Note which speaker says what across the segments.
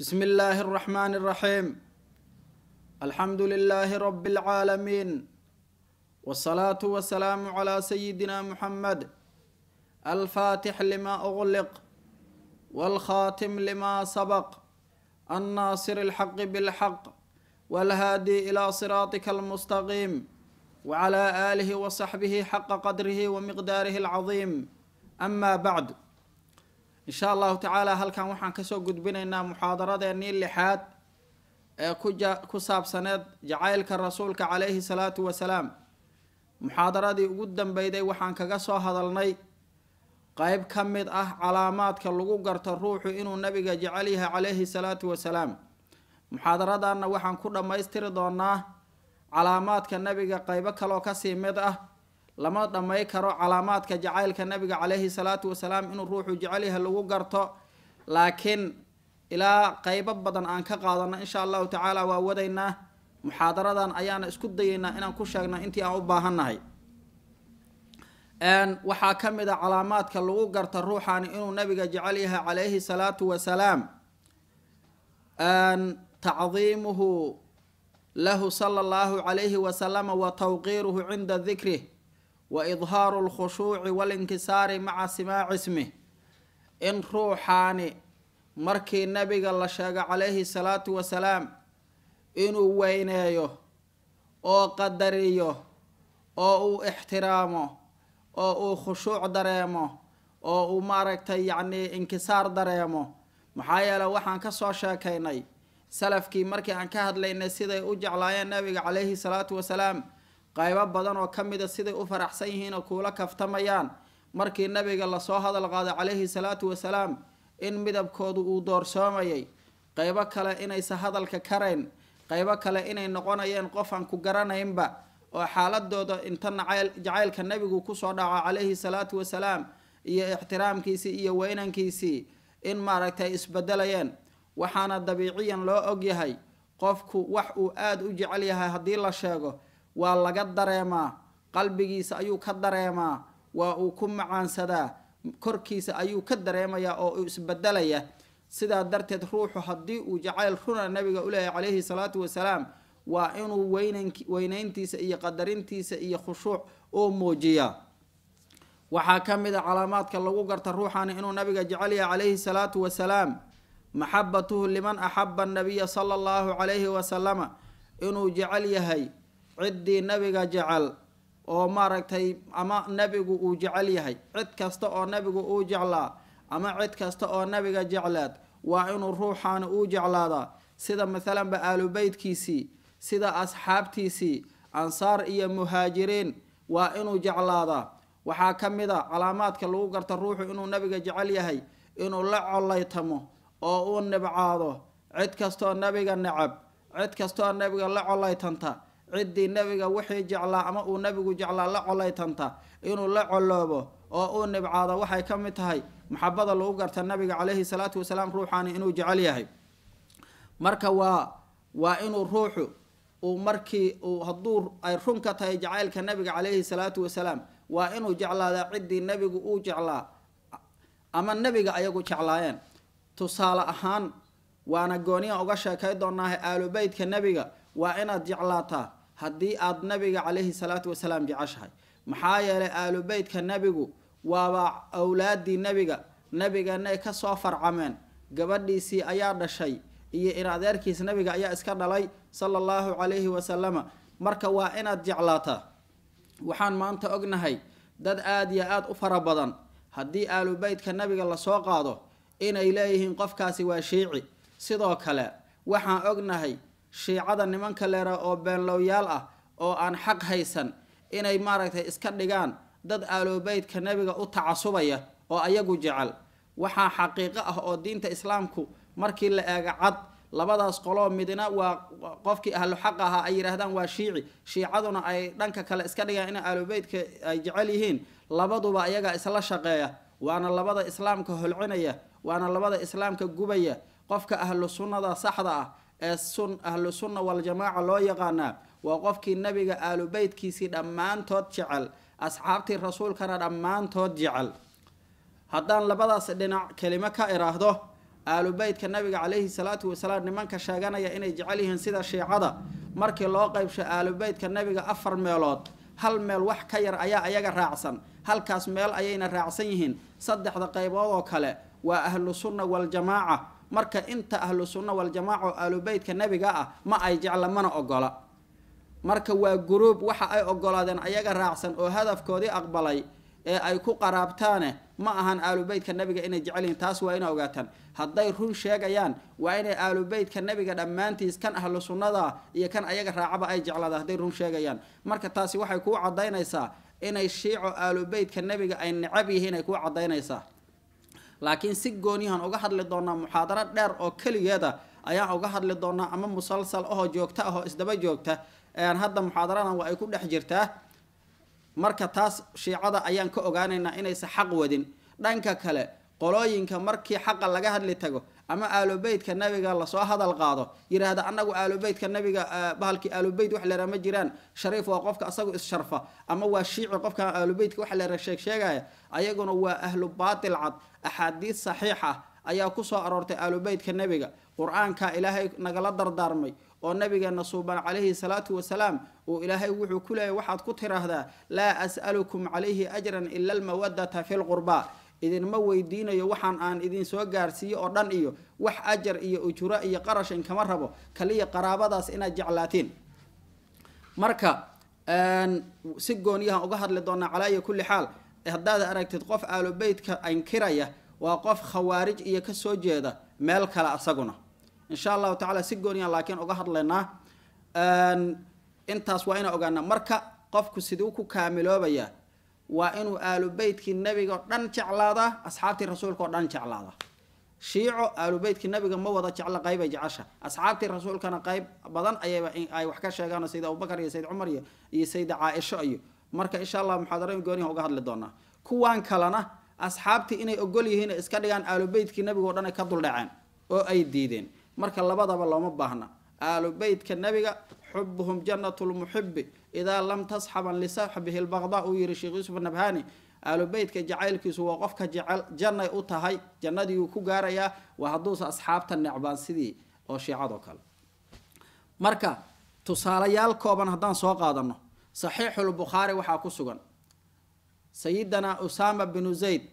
Speaker 1: بسم الله الرحمن الرحيم الحمد لله رب العالمين والصلاة والسلام على سيدنا محمد الفاتح لما أغلق والخاتم لما سبق الناصر الحق بالحق والهادي إلى صراطك المستقيم وعلى آله وصحبه حق قدره ومقداره العظيم أما بعد in sha allahu tacaala halkan waxaan kasoo gudbinaynaa muxaadaradeenii lixaad ee ku saabsaneed jacaylka rasuulka calayhi salaatu wasalaam muxaadaradii ugu dambeyday waxaan kaga soo hadalnay qeyb ka mid ah calaamaadka lagu garto ruuxu inuu nabiga jecel yahay calayhi salaatu wasalaam muxaadaradanna waxaan ku dhammaystiri doonaa calaamaadka nabiga qeybo kaloo kasii mid ah lama dhamay karo calaamaadka jacaylka nabiga calayhi salaatu wasalaam inuu ruuxu jecelyahay lagu garto laakiin ilaa qeybo badan aan ka qaadano insha allahu tacaala waa wadaynaa muxaadaradan ayaana isku dayeynaa inaan ku sheegna intii aan u baahannahay waxaa ka mid a calaamaadka lagu garta ruuxaani inuu nabiga jecelyaha calayhi salaatu wasalaam tacdiimuhu lahu sala allahu calayhi wasalama wa tawqiiruhu cinda dikrih waidhaaru alkhushuuci walinkisaari maca simaaci ismih in ruuxaani markii nabiga la sheego calayhi salaatu wasalaam inuu weyneeyo oo qadariyo oo uu ixtiraamo oo uu khushuuc dareemo oo uu maaragtay yacnii inkisaar dareemo maxaa yeele waxaan ka soo sheekaynay salafkii markii aan ka hadlaynay siday u jeclaayeen nabiga calayhi salaatu wasalaam qaybo badan oo ka mida siday u faraxsan yihiin oo kuula kaftamayaan markii nebiga lasoo hadal qaado calayhi salaatu wasalaam in midabkoodu uu doorsoomayay qaybo kale inaysa hadalka karayn qaybo kale inay noqonayeen qof aan ku garanaynba oo xaaladooda inta jacaylka nabigu kusoo dhaco calayhi salaatu wasalaam iyo ixtiraamkiisii iyo weynankiisii in maaragtay isbedelayeen waxaana dabiiciyan loo ogyahay qofku wax uu aada u jecel yahay haddii la sheego waa laga dareemaa qalbigiisa ayuu ka dareemaa waa uu ku macaansadaa korkiisa ayuu ka dareemayaa oo uu isbedelaya sidaa darteed ruuxu haddii uu jacayl runa nabiga uleeyahy calayhi salaatu wasalaam waa inuu weynan weyneyntiisa iyo qadarintiisa iyo khushuuc uu muujiyaa waxaa ka mid a ah calaamaadka lagu garta ruuxaani inuu nabiga jecel yahay caleyhi salaatu wasalaam maxabatuhu liman axaba annabiya sala allahu calayhi wasalama inuu jecel yahay ciddii nabiga jecel oo maaragtay ama nabigu uu jecel yahay cid kasta oo nabigu uu jeclaa ama cid kasta oo nabiga jeclaad waa inuu ruuxaana uu jeclaadaa sida maalanba aalubeydkiisii sida asxaabtiisii ansaar iyo muhaajiriin waa inuu jeclaadaa waxaa ka mid a calaamaadka lagu garta ruuxu inuu nabiga jecel yahay inuu la collaytamo oo uu nibcaado cid kastooo nabiga necab cid kastooo nabiga la collaytanta ciddii nebiga wixii jeclaa ama uu nebigu jeclaa la colaytanta inuu la coloobo oo uu nibcaado waxay ka mid tahay maxabada lagu garta nabiga calayhi salaatu wasalaam ruuxaani inuu jecel yahay marka waa waa inuu ruuxu uu markii uu hadduu ay run ka tahay jacaylka nabiga calayhi salaatu wasalaam waa inuu jeclaada ciddii nebigu uu jeclaa ama nebiga ayagu jeclaayeen tusaale ahaan waana gooniya uga sheekay doonaaha aalubeydka nebiga waa inaad jeclaataa haddii aada nabiga calayhi salaatu wasalaam jeceshahay maxaa yeelay aalubeytka nebigu waaba awlaaddii nebiga nebiganay kasoo farcameen gabadhiisii ayaa dhashay iyo in adeerkiis nabiga ayaa iska dhalay sala allahu calayhi wasalama marka waa inaad jeclaataa waxaan maanta ognahay dad aada iyo aada u fara badan haddii aalubeytka nebiga lasoo qaado inay leeyihiin qofkaasi waa shiici sidoo kale waxaan ognahay shiicada nimanka leera oo beenlowyaal ah oo aan xaq haysan inay maaragtay iska dhigaan dad aaloobeydka nebiga u tacasubaya oo ayagu jecel waxaa xaqiiqo ah oo diinta islaamku markii la eega cad labadaas qoloo midna waa qofkii ahlu xaq ahaa ay yidhaahdaan waa shiici shiicaduna ay dhanka kale iska dhigaan ina aaloobeydka ay jecel yihiin labaduba ayagaa isla shaqeeya waana labada islaamka holcinaya waana labada islaamka gubaya qofka ahlu sunnada saxda ah ee sun ahlu sunna waljamaaca loo yaqaanaa waa qofkii nabiga aalubeydkiisii dhammaantood jecel asxaabtii rasuulkana dhammaantood jecel haddaan labadaas dhinac kelimo ka aalu beytka nabiga caleyhi salaatu wasalaam nimanka sheeganaya inay jecel yihiin sida shiicada markii loo qeybsho aalubeydka nabiga afar meelood hal meel wax ka yar ayaa ayaga raacsan halkaas meel ayayna raacsan yihiin saddexda qaybood oo kale waa ahlu sunna waaljamaaca marka inta ahlu sunna waljamaaca oo aalubeytka nebiga ah ma ay jecla mana ogola marka waa gruub waxa ay ogolaadeen ayaga raacsan oo hadafkoodii aqbalay ee ay ku qaraabtaane ma ahan aalubeytka nebiga inay jecel taas waa ina ogaataan hadday run sheegayaan waa inay aalubeytka nebiga dhammaantiis kan ahlu sunnada iyo kan ayaga raacaba ay jeclaada hadday run sheegayaan marka taasi waxay kuu cadaynaysaa inay shiico aalubeytka nebiga ay necab yihiin ay kuu cadaynaysaa laakiin si gooni uga hadli doonaa muxaadaro dheer oo keligeeda ayaan uga hadli doonaa ama musalsal ahoo joogto ah oo isdaba joogta hadda muxaadaradan waa ay ku dhex jirtaa marka taas shiicada ayaan ka ogaanaynaa inaysa xaq wadin dhanka kale qolooyinka markii xaqa laga hadli tago ama aalubeytka nabiga lasoo hadal qaado yidhaahda anagu aalubeytka nabiga bahalkii aalubeyt wax leraa ma jiraan shariif waa qofka isagu issharfa ama waa shiici qofkan aalubeytka waxa leraa sheeg ayaguna waa ahlu baatil cad axaadiis saxiixa ah ayaa kusoo aroortay aalubeytka nebiga qur-aanka ilaahay nagala dardaarmay oo nabigeena suuban calayhi salaatu wasalaam uu ilaahay wuxuu ku leeyay waxaad ku tiraahdaa laa as'alukum calayhi ajran ila almawadata fi lqurbaa idinma weydiinayo waxaan aan idin soo gaarsiiyo oo dhan iyo wax ajar iyo ujuro iyo qarashin kama rabo kaliya qaraabadaas inaad jeclaatiin marka si gooniyahan uga hadli doonaa calaa kulli xaal haddaad aragtid qof aalubeytka ankiraya waa qof khawaarij iyo kasoo jeeda meel kale asaguna insha allahu tacaala si gooniyahan laakiin uga hadlaynaa intaas waa ina ogaana marka qofku siduu ku kaamiloobayaa waa inuu aalu beytkii nabigao dhan jeclaada asxaabtii rasuulkaoo dhan jeclaada shiico aalubeytkii nebiga ma wada jeclo qaybay jecesha asxaabtii rasuulkana qeyb badan ayayba ay wax ka sheegaan sayid abubakar iyo sayid cumar iyo iyo sayida caaisho iyo marka insha allah muxaadarayn gooniha uga hadli doonaa kuwaan kalena asxaabtii inay ogol yihiin iska dhigaan aalubeytkii nabigao dhan ay ka duldhaceen oo ay diideen marka labadaba looma baahna aalubeytka nebiga xubuhum janat lmuxibi idaa lam tasxaban lisaxbihi lbaqda uu yiri sheekh yuusuf nabhani aalubeytka jacaylkiisu waa qofka jecel jannay u tahay jannadii uu ku gaarayaa waa hadduusa asxaabta necbaan sidii oo shiicadoo kale marka tusaalayaal kooban haddaan soo qaadano saxiixulbukhaari waxaa ku sugan sayidana usaama binu zayd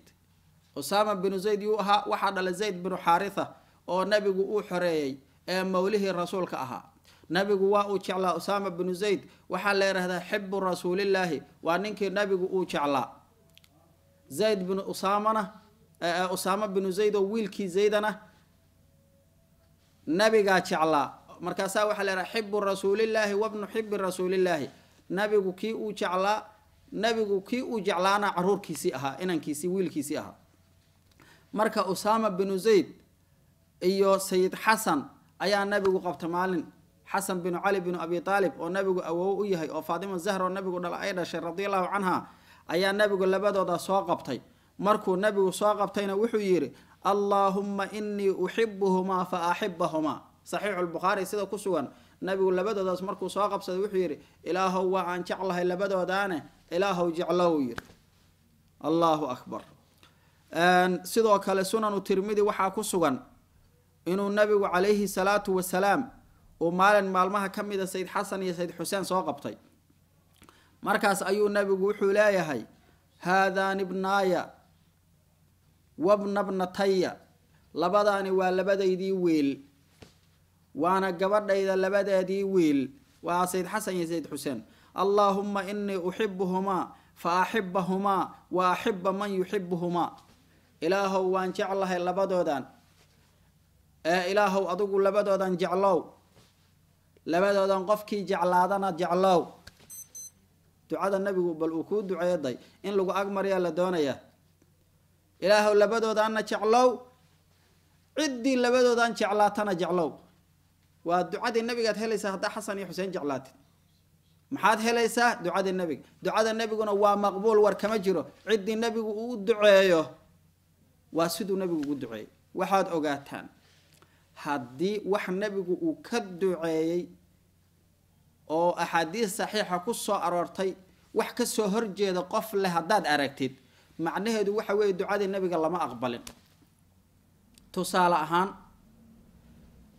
Speaker 1: usaama binu zayd yuu ahaa waxaa dhalay zayd binu xaritha oo nabigu uu xoreeyey ee mawlihii rasuulka ahaa nabigu waa uu jeclaa usaama binu zayd waxaa la yidhahdaa xibu rasuulillaahi waa ninkii nabigu uu jeclaa zayd binu usaamana usaama binu zayd oo wiilkii zaydana nabigaa jeclaa markaasaa waxaa la yidhaha xibu rasuulillaahi wabnu xibi rasuulillaahi nabigu kii uu jeclaa nabigu kii uu jeclaana caruurkiisii ahaa inankiisii wiilkiisii ahaa marka usaama binu zayd iyo sayid xasan ayaa nabigu qabta maalin xasan binu cali binu abi taalib oo nabigu awow u yahay oo faatima zahro nabigu dhala ay dhashay radiallahu canha ayaa nabigu labadooda ah soo qabtay markuu nabigu soo qabtayna wuxuu yidhi allaahumma inii uxibuhumaa fa axibahumaa saxiixulbukhaari sida ku sugan nabigu labadoodaas markuu soo qabsaday wuxuu yidhi ilaahow waa aan jeclahay labadoodaane ilaahow jeclow yidhi allahu akbar sidoo kale sunanu tirmidi waxaa ku sugan inuu nabigu calayhi salaatu wasalaam oo maalin maalmaha ka mid a sayid xasan iyo sayid xuseen soo qabtay markaas ayuu nabigu wuxuu leeyahay haadaani ibnaaya wabna bnataya labadaani waa labadaydii wiil waana gabadhayda labadeedii wiil waa sayid xasan iyo sayid xuseen allaahuma inii uxibuhumaa fa axibahumaa wa axiba man yuxibuhumaa ilaahow waan jeclahay labadoodan ee ilaahow adigu labadoodan jeclow labadoodan qofkii jeclaadana jeclow ducada nabigu bal uu kuu duceeday in lagu agmarayaa la doonayaa ilaahw labadoodaanna jeclow ciddii labadoodan jeclaatana jeclow waa ducadii nebigaad helaysaa haddaa xasan iyo xuseen jeclaatid maxaad helaysaa ducadii nebiga ducada nebiguna waa maqbuul war kama jiro ciddii nebigu uu duceeyo waa siduu nabigu ugu duceeyey waxaad ogaataan haddii wax nebigu uu ka duceeyey oo axaadiis saxiixa ku soo aroortay wax kasoo horjeeda qof leh haddaad aragtid macnaheedu waxa weeye ducadii nabiga lama aqbalin tusaale ahaan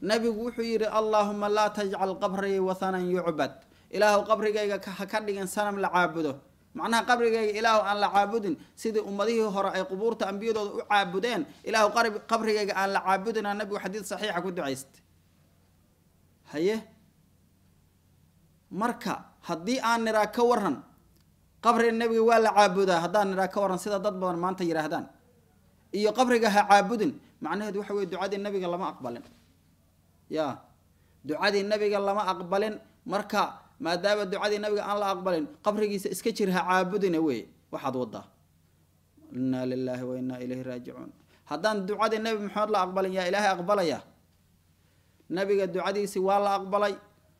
Speaker 1: nabigu wuxuu yidhi allaahuma laa tajcal qabrii wathanan yucbad ilaahw qabrigayga ha ka dhigin sanam la caabudo macnaha qabrigeyga ilaahu aan la caabudin sidii ummadihii hore ay qubuurta ambiyadooda u caabudeen ilaahu qabrigeyga aan la caabudin aa nabigu xadiid saxiixa ku ducaystay haye marka haddii aan niraa ka waran qabriga nebiga waa la caabudaa haddaan niraa ka waran sida dad badan maanta yidhaahdaan iyo qabriga ha caabudin macnaheedu waxa weye ducadii nabiga lama aqbalin ya ducadii nabiga lama aqbalin marka maadaama ducadii nabiga aan la aqbalin qabrigiisa iska jirha caabudina wey waxaad wadaa inaa lilaahi wa innaa ilayhi raajicuun haddaan ducadii nabi maxamed la aqbalin yaa ilaahay aqbalaya nabiga ducadiisii waa la aqbalay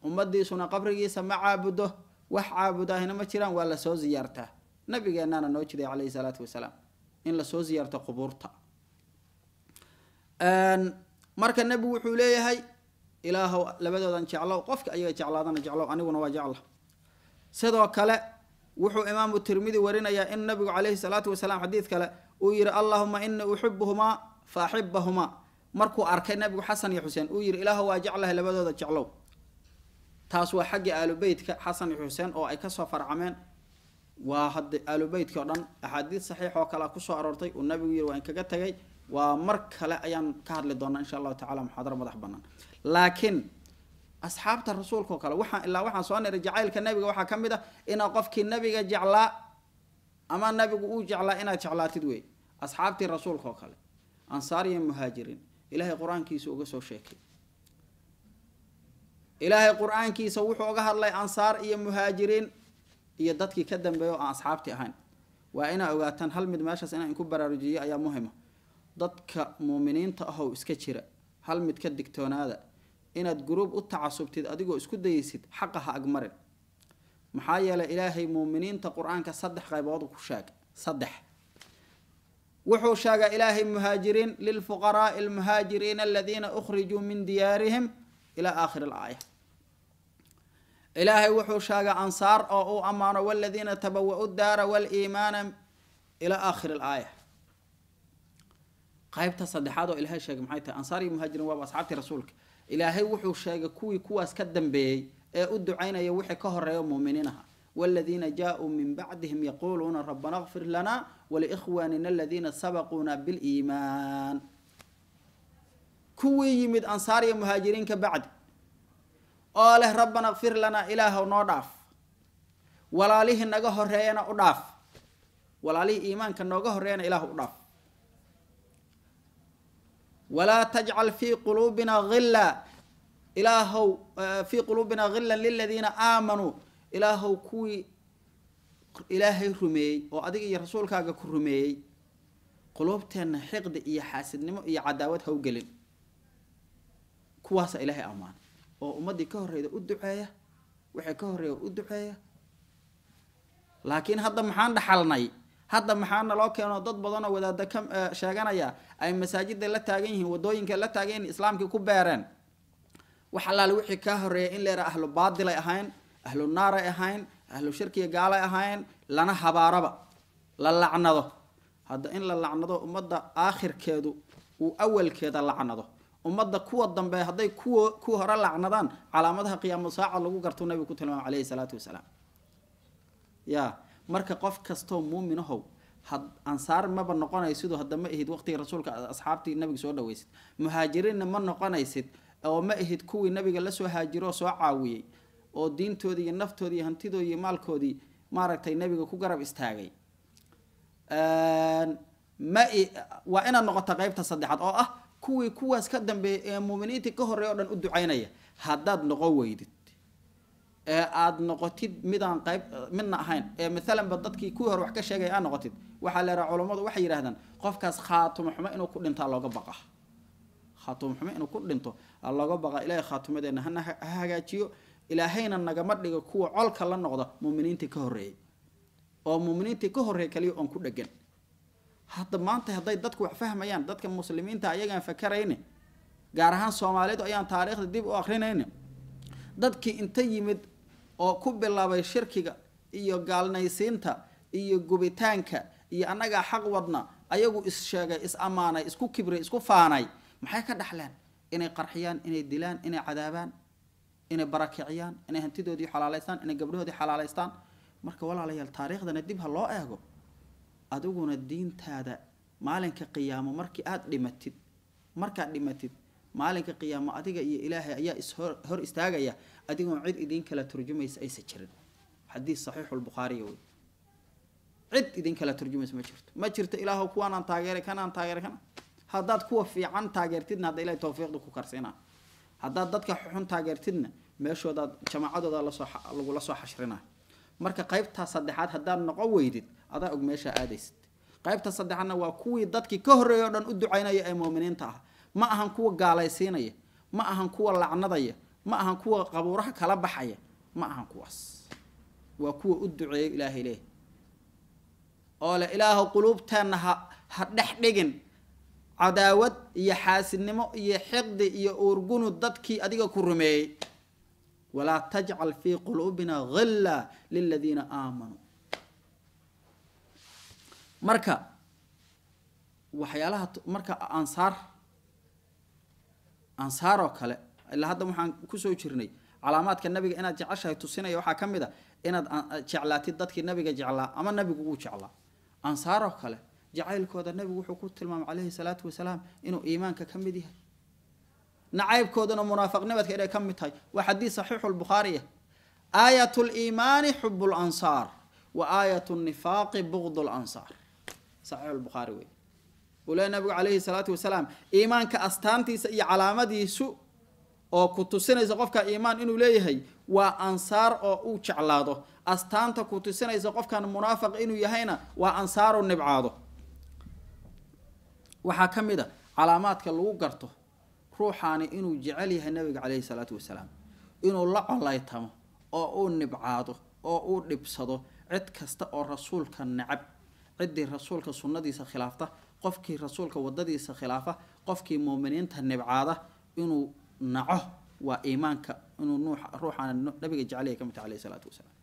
Speaker 1: ummadiisuna qabrigiisa ma caabudo wax caabudaahina ma jiraan waa lasoo ziyaartaa nabigeenaana noo jiday caleyhi salaatu wasalaam in lasoo ziyaarto qubuurta marka nabigu wuxuu leeyahay ilaahow labadoodan jeclow qofka ayaga jeclaadana jeclow aniguna waa jecla sidoo kale wuxuu imaamu tirmidi warinayaa in nabigu caleyhi salaatu wasalaam xadiid kale uu yihi allahuma inii uxibuhumaa fa axibahumaa markuu arkay nabigu xasan iyo xuseen uu yihi ilaahow waa jeclahay labadooda jeclow taas waa xagga aalubeytka xasan iyo xuseen oo ay kasoo farcameen waa hadda aalubeytki o dhan axaadiid saxiix oo kalea kusoo aroortay uu nabigu yiri waa in kaga tagay waa mar kale ayaan ka hadli doonaa insha allahu tacala muxaadaro madax banaan laakiin asxaabta rasuulkao kale waaa ilaa waxaan soo niray jacaylka nabiga waxaa ka mid ah inaa qofkii nabiga jeclaa ama nabigu uu jeclaa inaad jeclaatid wey asxaabtii rasuulka oo kale ansaar iyo muhaajiriin ilaahay qur-aankiisa uga soo sheekay ilaahay qur-aankiisa wuxuu uga hadlay ansaar iyo muhaajiriin iyo dadkii ka dambeeya oo aan asxaabtii ahayn waa inaa ogaataan hal mid meeshaas inaan inku baraarujiyo ayaa muhima ah. dadka muuminiinta ahow iska jira hal mid ka digtoonaada inaad guruub u tacasubtid adigoo isku dayeysid xaqa ha agmarin maxaa yeelay ilaahay muuminiinta qur-aanka saddex qaybood ku sheegay saddex wuxuu sheegay ilaahay muhaajiriin lilfuqaraai almuhaajiriina aladiina ukhrijuu min diyaarihim ilaa aakhiri alaaya ilaahay wuxuu sheegay ansaar oo uu ammaano waladiina tabawa-u daara waliimaana ilaa aakhiri alaaya qaybta saddexaad oo ilaahay sheegay maxay tahay ansaar iyo muhaajiriin waaba asxaabtii rasuulka ilaahay wuxuu sheegay kuwii kuwaas ka dambeeyey ee u ducaynaya wixii ka horeeyo muuminiin aha jaa-uu min bacdihim yaquuluuna rabana اkfir lana wlikhwanina aladiina sabaquuna biliimaan kuwii yimid ansaar iyo muhaajiriinka bacdi oo leh rabbana kfir lanaa ilaahw noo dhaaf walaalihii naga horeeyana u dhaaf walaalihii iimaanka nooga horreeyana ilaah u dhaaf walaa tajcal fii quluubina hilla ilaahow eh, fii quluubina hillan liladiina aamanuu ilaahow kuwii ilaahay rumeeyey oo adiga iyo rasuulkaaga ku rumeeyey quluubteenna xiqdi iyo xaasidnimo iyo cadaawad hawgelin kuwaasa ilaahay ammaan oo ummaddii ka horreyda u duceeya waxay ka horreeya u duceeya laakiin hadda maxaan dhaxalnay hadda maxaa naloo keeno dad badanoo wadaada ka eh, sheeganaya ay masaajida la taagan yihiin wadooyinka la taagan yihin islaamkii ku beereen wax allaale wixii ka horeeya in leera ahlu baadil ahayn ahlu naaray ahayn ahlu shirkiga gaalay ahayn lana habaaraba la lacnado hadda in la lacnado ummadda aakhirkeedu uu awalkeeda lacnado ummadda kuwa dambe hadday kuwa ku hore lacnadaan calaamadaha qiyaamo saaca lagu garto nabigu ku tilmaamay calayhi salaatu wasalaam ya marka qof kastoo muuminohow had ansaar maba noqonaysidoo hadda ma ihid waqtigii rasuulka asxaabtii nabiga soo dhaweysid muhaajiriinna ma noqonaysid oo ma ihid kuwii nabiga lasoo haajiro oo soo caawiyey oo diintoodii iyo naftoodii iyo hantidoodii iyo maalkoodii maaragtay nabiga ku garab istaagay ma waa inaad noqota qeybta saddexaad oo ah kuwii kuwaas ka dambeeyay ee muuminiintii ka horreey oo dhan u ducaynaya haddaad noqon weydid ee aada noqotid midaan qayb midna ahayn ee maalanba dadkii kuwii hor wax ka sheegay aad noqotid waxaa leedaha culammadu waxay yidhahdaan qofkaas khaatumo xumo inuu ku dhinto looga baqa khaatuma xumo inuu ku dhinto looga baqa ilaahay khaatumadeenna hana ha hagaajiyo ilaahayna nagama dhigo kuwa colka la noqda muminiintii ka horreeyey oo muminiintii ka horreeyay kaliya oon ku dhegan hadda maanta hadday dadku wax fahmayaan dadka muslimiinta ayagaan fakarayni gaar ahaan soomaalidu ayaan taariikhda dib u akrinayni dadkii inta yimid oo ku bilaabay shirkiga iyo gaalnaysiinta iyo gubitaanka iyo annagaa xaq wadna ayagu issheegay is ammaanay isku kibray isku faanay maxay ka dhexleen inay qarxiyaan inay dilaan inay cadaabaan inay barakiciyaan inay hantidoodii xalaalaystaan inay gabdhahoodii xalaalaystaan marka walaalayaal taariikhdana dib ha loo eego adiguna diintaada maalinka qiyaamo markii aad dhimatid markaad dhimatid maalinka qiyaamo adiga iyo ilaahay ayaa ishor hor istaagaya adigoon cid idin kala turjumaysa aysa jirin xadiis saxiixu wey cid idin turjumaysa ma jirto ma jirto ilaahu kuwaanaan taageeray kanaan taageeray kana haddaad kuwa fiican taageertidna hadda ilahay tawfiiqda ku karsiinaa haddaad dadka xun taageertidna meeshoodaad jamaacadooda lasoo lagula soo xashrinaa marka qaybtaa saddexaad haddaad noqo weydid adaa og meeshaa aadaysid qaybta saddexaadna waa kuwii dadkii ka horreeya o dhan u ducaynaya ee muminiinta ah ma ahan kuwa gaalaysiinaya ma ahan kuwa lacnadaya ma ahan kuwa qabuuraha kala baxaya ma ahan kuwaas waa kuwa u duceeyo ilaahay leh oo le ilaahu quluubteenna ha ha dhex dhigin cadaawad iyo xaasidnimo iyo xiqdi iyo uurgunud dadkii adiga ku rumeeyey walaa tajcal fii quluubina hilla liladiina aamanuu marka waxyaalaha marka ansaar ansaar oo kale لهذا محن كسوي شرني علامات كان النبي أنا جعلها تصينا يوحى كم ده أنا جعلت ضد كي النبي جعلها أما النبي جو جعل أنصاره خله جعل كود النبي وحكوت المام عليه الصلاة والسلام إنه إيمان كم بديها نعيب كودنا منافق نبت كده كم بتهاي وحديث صحيح البخاري آية الإيمان حب الأنصار وآية النفاق بغض الأنصار صحيح البخاري ولا النبي عليه الصلاة والسلام إيمان كأستانتي علامة دي oo ku tusinaysa qofka iimaan inuu leeyahay waa ansaar oo uu jeclaado astaanta ku tusinaysa qofkan munaafiq inuu yahayna waa ansaaru nibcaado waxaa ka mid a ah calaamaadka lagu garto ruuxaani inuu jecel yahay nabiga caleyhi salaatu wasalaam inuu la colaytamo oo uu nibcaado oo uu dhibsado cid kasta oo rasuulka nacab ciddii rasuulka sunnadiisa khilaafta qofkii rasuulka wadadiisa khilaafa qofkii muuminiinta nibcaada inuu naco waa iimaanka inuu nuux ruuxaana nabiga jecelyay ka mid tahay alayhi isalaatu wasalaam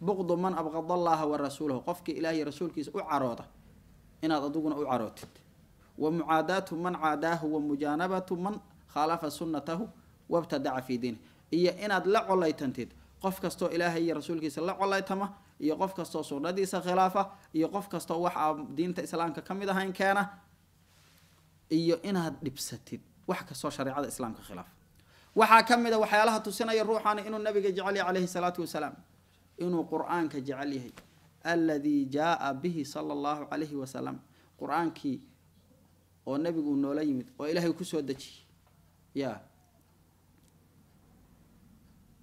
Speaker 1: buqdu man abqad allaha wa rasuulahu qofkii ilaah rasuulkiisa u carooda inaad adiguna u carootid wa mucaadaatu man caadaahu wa mujaanabatu man khaalafa sunnatahu wabtadaca fii diinih iyo inaad la colaytantid qof kastoo ilaahay iyo rasuulkiisa la colaytama iyo qof kastoo sunnadiisa khilaafa iyo qof kastoo waxaa diinta islaamka ka mid ahayn keena iyo inaad dhibsatid wax kastoo shareecada islaamka khilaafa waxaa ka mid a ah waxyaalaha tusinaya ruuxaana inuu nabiga jecel yahay caleyhi salaatu wasalaam inuu qur-aanka jecel yahay aladii jaaa bihi sala allahu calayhi wasalam qur-aankii oo nabigu noola yimid oo ilaahay kusoo dejiyey ya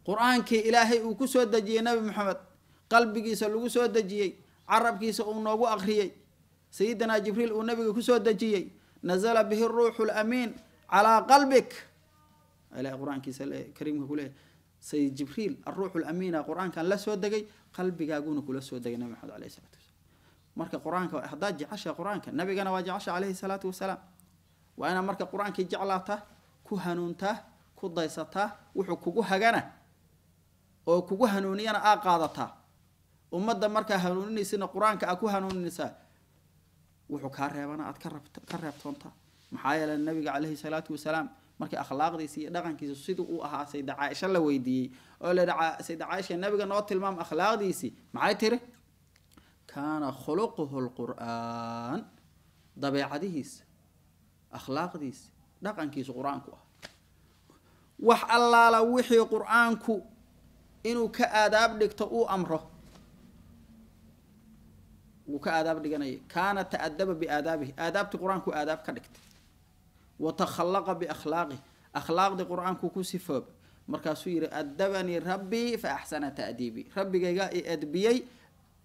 Speaker 1: qur-aankii ilaahay uu kusoo dejiyey nabi maxamed qalbigiisa lagu soo dejiyey carabkiisa uu noogu akriyey sayidinaa jibriil uu nabiga kusoo dejiyey nasala bihi ruuxu lamiin calaa qalbik ilahay qur-aankiisa kariimka ku sayid jibriil aruuxu lamiina qur-aankan la soo degay qalbigaaguna kula soo degay nabi maxamed alayhi salatu wasalam marka qur-aanka haddaad jecesha qur-aanka nabigana waa jecesha caleyhi salaatu wasalaam waa inaad marka qur-aankii jeclaata ku hanuuntaa ku daysataa wuxuu kugu hagana oo kugu hanuuniyana aa qaadataa ummadda markaa hanuuninaysina qur-aanka aa ku hanuuninaysaa wuxuu kaa reebana aad ka reebtoontaa maxaa yeele nabiga caleyhi salaatu wasalaam markii akhlaaqdiisa iyo dhaqankiisa siduu uu ahaa sayda caaisha la weydiiyey oo la sayda caaisha nabiga noo tilmaam akhlaaqdiisii maxay tiri kaana khuluquhu lqur-aan dabeecadihiisa akhlaaqdiisa dhaqankiisu qur-aanku ah wax allaala wixii qur-aanku inuu ka aadaab dhigto uu amro wuu ka aadaab dhiganaya kaana ta biaadaabihi aadaabtii qur-aanku aadaab ka dhigtay وتخلق بأخلاقه أخلاق دي قرآن كوكو سفاب مركاسو يري أدبني ربي فأحسن تأديبي ربي جاء أدبيي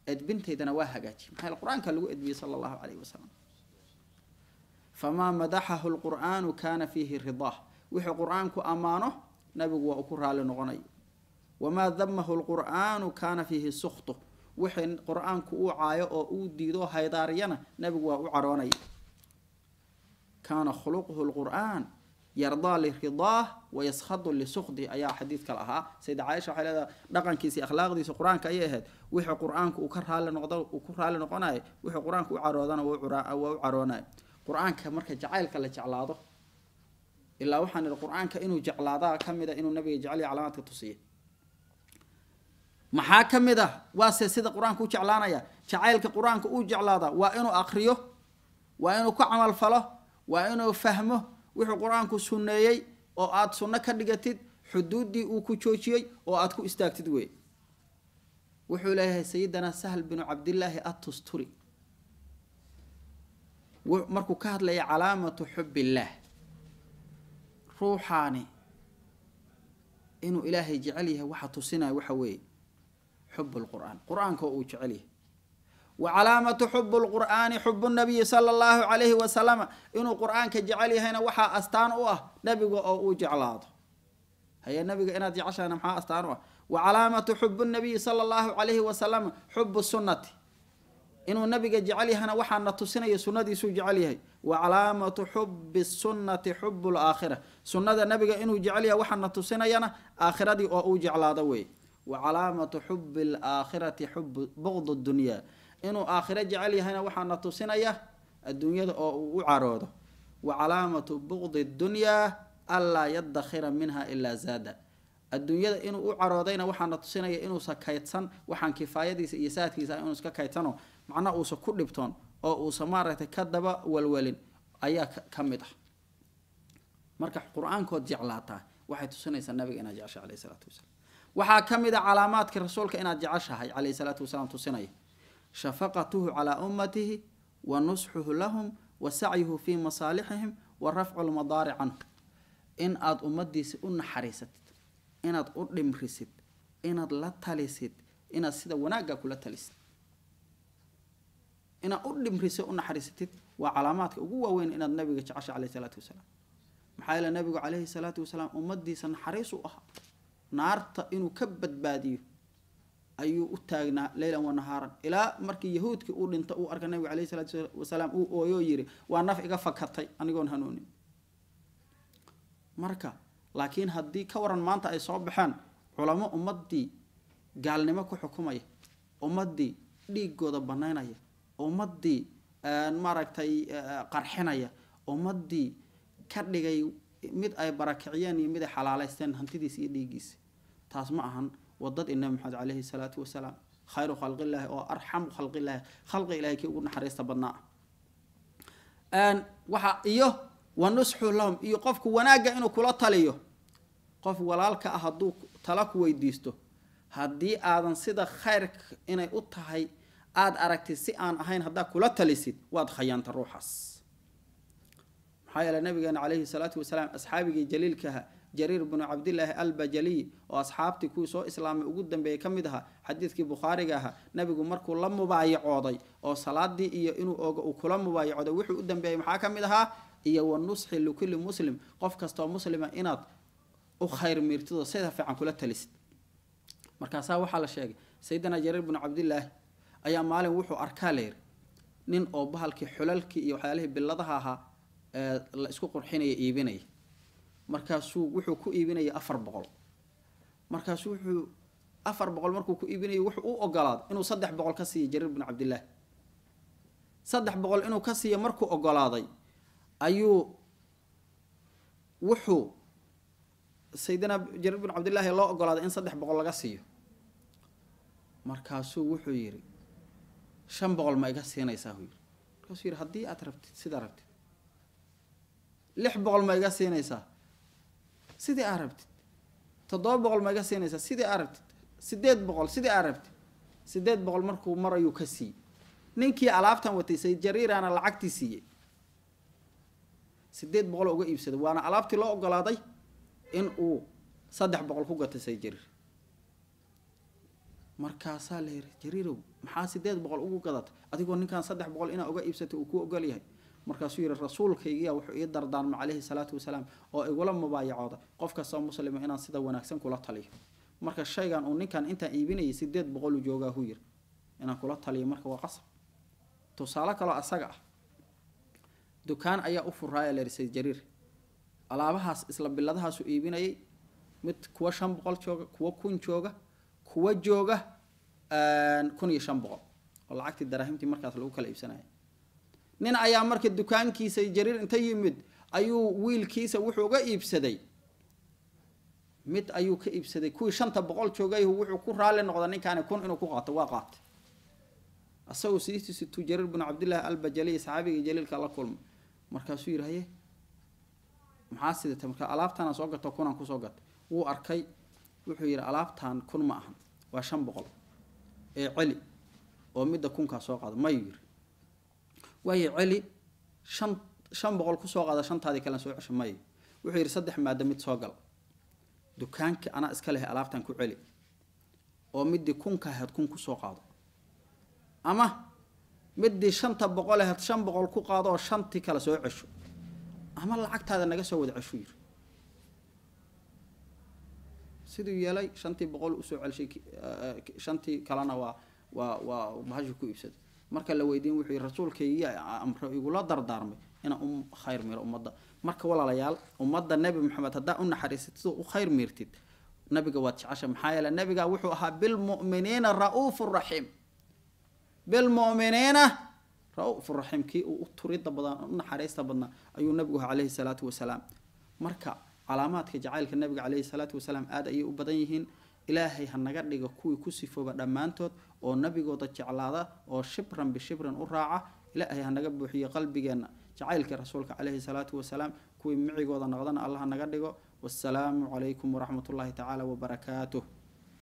Speaker 1: أدبنتي دنا واهجاتي محل القرآن كان أدبي صلى الله عليه وسلم فما مدحه القرآن كان فيه رضاه وحي كو أمانه نبي وأكره لنغني وما ذمه القرآن كان فيه سخطه وحين قرآنك أعايا أو أوديدو هيداريانا نبي وأعروني كان خلقه القرآن يرضى لرضاه ويسخط لسخط أي حديث كلاها سيد عائشة حالة دقن كيسي أخلاق دي سقران كأي أهد ويحو قرآن كأكرها لنقضى وكرها لنقضى ويحو قرآن كأعرادان وعرانا قرآن كمرك جعل كلا جعلاده إلا وحن القرآن كأنه جعلاده كم إذا إنه النبي جعلي علامات التصيح محاكم ده واسس سيد القرآن كوج علانا يا شعائر القرآن كوج علادا وإنه أقريه وإنه كعمل فله waa inuu fahmo wuxuu qur-aanku sunneeyey oo aad sunno ka dhigatid xuduuddii uu ku joojiyey oo aad ku istaagtid wey wuxuu leeyahay sayidana sahl binu cabdillaahi atusturi markuu ka hadlaya calaamatu xub illaah ruuxaani inuu ilaahay jecel yahay waxa tusinaya waxa weeye xub lqur-aan qur-aanka uu jecel yahay وعلامة حب القرآن حب النبي صلى الله عليه وسلم إنه قرآن كجعل هنا وحا أستان أوه نبي أو جعلاته هي النبي إنا جعشان محا أستان أوه وعلامة حب النبي صلى الله عليه وسلم حب السنة إنه النبي جعل هنا وحا نتسنة يسنة سو جعلها وعلامة حب السنة حب الآخرة سنة النبي إنه جعلها وحا نتسنة ينا آخرة أو جعلاته وعلامة حب الآخرة حب بغض الدنيا inuu aakhiro jecel yahayna waxaa na tusinaya adduunyada oo uu u caroodo wa calaamatu buqdi dunyaa anlaa yadakhira minha ilaa zaada adduunyada inuu u caroodayna waxaana tusinaya inuusa kaydsan waxaan kifaayadiisa iyo saadkiisa inuu iska kaydsano macnaha uusa ku dhibtoon oo uusa maaragtay ka daba walwalin ayaa ka mid ah marka qur-aankood jeclaataa waxay tusinaysaa nabiga inaad jeceshay caleyh salaatu wasalaam waxaa ka mid a ah calaamaadkii rasuulka inaad jeceshahay caleyh salaatu wasalaam tusinaya shafaqatuhu calaa ummatihi wa nusxuhu lahum wa sacyuhu fii masaalixihim wa rafcu lmadaari canhu in aada ummadiisi u naxariisatid inaad u dhimrisid inaad la talisid inaad sida wanaagga kula talisid inaad u dhimriso u naxariisatid waa calaamaadka ugu waaweyn inaad nabiga jecesha caleyh salaatu wasalaam maxaa yeele nabigu caleyhi salaatu wasalaam ummadiisa naxariis u ahaa naarta inuu ka badbaadiyo ayuu u taagnaa leylan wanahaaran ilaa markii yahuudkii uu dhinta uu arka nabiga aleyh isalaatu wasalaam uu ooyoo yiri waa naf iga fakatay anigoon hanuunin marka laakiin haddii ka waran maanta ay soo baxaan culamo ummaddii gaalnimo ku xukumaya ummaddii dhiiggooda banaynaya ummaddii eh, maaragtay eh, qarxinaya ummaddii ka dhigay mid ay barakiciyeen iyo mid ay xalaaleysteen hantidiisa iyo dhiiggiisa taas ma ahan wadad inabi maxamed caleyhi salaatu wasalaam khayru khalqilaahi oo arxamu khalqilaahi khalqi ilahay kii ugu naxariista badnaa waxa iyo wa nusxu lahum iyo qofku wanaagga inuu kula taliyo qof walaalka ah hadduu tala ku weydiisto haddii aadan sida khayrka inay u tahay aada aragtid si aan ahayn haddaa kula talisid waad khayaanta ruuxaas maxaa yeele nabigeena caleyhi salaatu wasalaam asxaabigii jaliilkaha jariir bnu cabdilaahi albajaliy oo asxaabtii kuwii soo islaamay ugu dambeeyey ka mid ahaa xadiidkii bukhaariga ahaa nabigu markuu la mubaayacooday oo salaadii iyo inuu oga uu kula mubaayacooday wuxuu u dambeeyey maxaa ka mid ahaa iyo wa nusxi likulli muslim qof kastoo muslima inaad u khayr miirtido sida fiican kula talisid markaasaa waxaa la sheegay sayidina jariir bnu cabdilaahi ayaa maalin wuxuu arkaa layiri nin oo bahalkii xulalkii iyo waxyaalihii biladaha ahaa ee la isku qurxinaya iibinaya markaasuu wuxuu ku iibinaya afar boqol markaasuu wuxuu afar boqol markuu ku iibinayo wuxuu u ogolaado inuu saddex boqol ka siiyo jariir bin cabdillaah saddex boqol inuu ka siiyo markuu ogolaaday ayuu wuxuu saydinaa jariir bin cabdillaahi loo ogolaaday in saddex boqol laga siiyo markaasuu wuxuu yidhi shan boqol ma iga siinaysaa uu yiri markaasuu yidhi haddii aad rabtid sidaa rabtid lix boqol ma iga siinaysaa sidii aa rabtid toddoba boqol maga siinaysaa sidii aa rabtid sideed boqol sidii aa rabtid sideed boqol markuu mar ayuu ka siiyey ninkii alaabtan watay sayid jariiraana lacagtii siiyey sideed boqoloo uga iibsaday waana alaabtii loo ogolaaday in uu saddex boqol ku gatay sayid jariir markaasaa la yiri jariirow maxaa sideed boqol ugu gadatay adigoo ninkan saddex boqol inaa uga iibsatay uu kuu ogolyahay markaasuu yihi rasuulkaygiiya wuxuu ii dardaarmay calayhi salaatu wasalaam oo igula mubaayacooda qof kastoo muslima inaan sida wanaagsan kula taliyo marka shaygan uu ninkan intaan iibinayay sideed boqolu joogaahu yiri inaan kula taliyo marka waa qasab tusaale kaloo asaga ah dukaan ayaa u furaaya leeri sayd jariir alaabahaas isla biladahaasu iibinayay mid kuwa shan boqol jooga kuwo kun jooga kuwa jooga kun iyo shan boqol oo lacagtii daraahimtii markaas lagu kala iibsanaya nin ayaa marka dukaankiisa jariir inta yimid ayuu wiilkiisa wuxuu ga iibsaday mid ayuu ka iibsaday kuwii shanta boqol joogayhu wuxuu ku raalli noqda ninkaani kun inuu ku qaato waa qaatay asagoo sidiistiisi tu jariir bin cabdillaahi albajaliy saxaabigii jaliilka la kulma markaasuu yidhi haye maxaa sidata markaa alaabtaanaan soo gato kunaan kusoo gatay wuu arkay wuxuu yidhi alaabtan kun ma ahan waa shan boqol ee celi oo midda kunkaa soo qaada mayuu yiri waayo celi shan shan boqol kusoo qaada shantaadii kalena soo cesho maya wuxuu yidhi saddex maado mid soo gal dukaanka anaa iska leh alaabtan ku celi oo midii kunka ahayd kun kusoo qaado ama midii shanta boqol ahayd shan boqol ku qaado oo shantii kale soo cesho ama lacagtaada naga soo wada cesho yiri siduu yeelay shantii boqol usoo celshay shantii kalena waa waa waa bahashu ku iibsaday marka la weydiin wuxuu yii rasuulkaiyo amro igula dardaarmay inaan u khayr miiro ummadda marka walaalayaal ummadda nebi maxamed haddaa u naxariisatid sida u khayr miirtid nabiga waad jecesha maxaa yeele nabiga wuxuu ahaa bilmuminiina ra-uuf raxiim bilmuminiina ra-uuf raxiim kii uu u turida badan u naxariista badnaa ayuu nabigu ahaa caleyhi salaatu wasalaam marka calaamaadka jacaylka nabiga caleyhi salaatu wasalaam aada ayay u badan yihiin ilaahay ha naga dhiga kuwii ku sifooba dhammaantood oo nabigooda jeclaada oo shibran bishibran u raaca ilaahay hanaga buuxiyo qalbigeenna jacaylkii rasuulka caleyhi salaatu wasalaam kuwii micigooda noqdana allah naga dhigo wasalaamu calaykum waraxmatullaahi tacaala wabarakaatuh